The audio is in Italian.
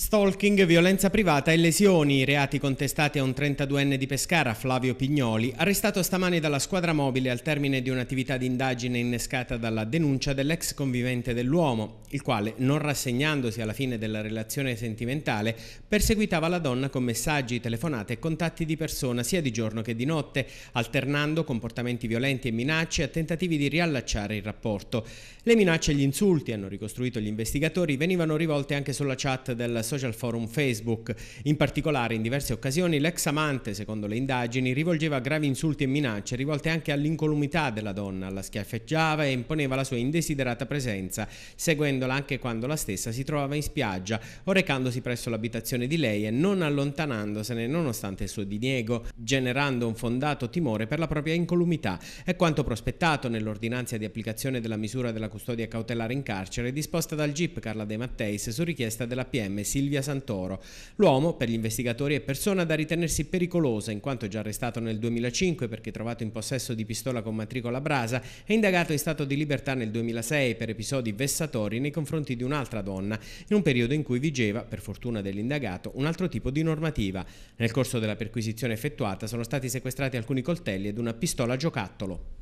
Stalking, violenza privata e lesioni, reati contestati a un 32enne di Pescara, Flavio Pignoli, arrestato stamani dalla squadra mobile al termine di un'attività di indagine innescata dalla denuncia dell'ex convivente dell'uomo, il quale, non rassegnandosi alla fine della relazione sentimentale, perseguitava la donna con messaggi, telefonate e contatti di persona sia di giorno che di notte, alternando comportamenti violenti e minacce a tentativi di riallacciare il rapporto. Le minacce e gli insulti, hanno ricostruito gli investigatori, venivano rivolte anche sulla chat del social forum Facebook. In particolare, in diverse occasioni, l'ex amante, secondo le indagini, rivolgeva gravi insulti e minacce rivolte anche all'incolumità della donna, la schiaffeggiava e imponeva la sua indesiderata presenza, seguendola anche quando la stessa si trovava in spiaggia o recandosi presso l'abitazione di lei e non allontanandosene nonostante il suo diniego, generando un fondato timore per la propria incolumità. È quanto prospettato nell'ordinanza di applicazione della misura della custodia cautelare in carcere disposta dal GIP Carla De Matteis su richiesta della PM PMC Silvia Santoro. L'uomo, per gli investigatori, è persona da ritenersi pericolosa in quanto già arrestato nel 2005 perché trovato in possesso di pistola con matricola brasa e indagato in stato di libertà nel 2006 per episodi vessatori nei confronti di un'altra donna, in un periodo in cui vigeva, per fortuna dell'indagato, un altro tipo di normativa. Nel corso della perquisizione effettuata sono stati sequestrati alcuni coltelli ed una pistola giocattolo.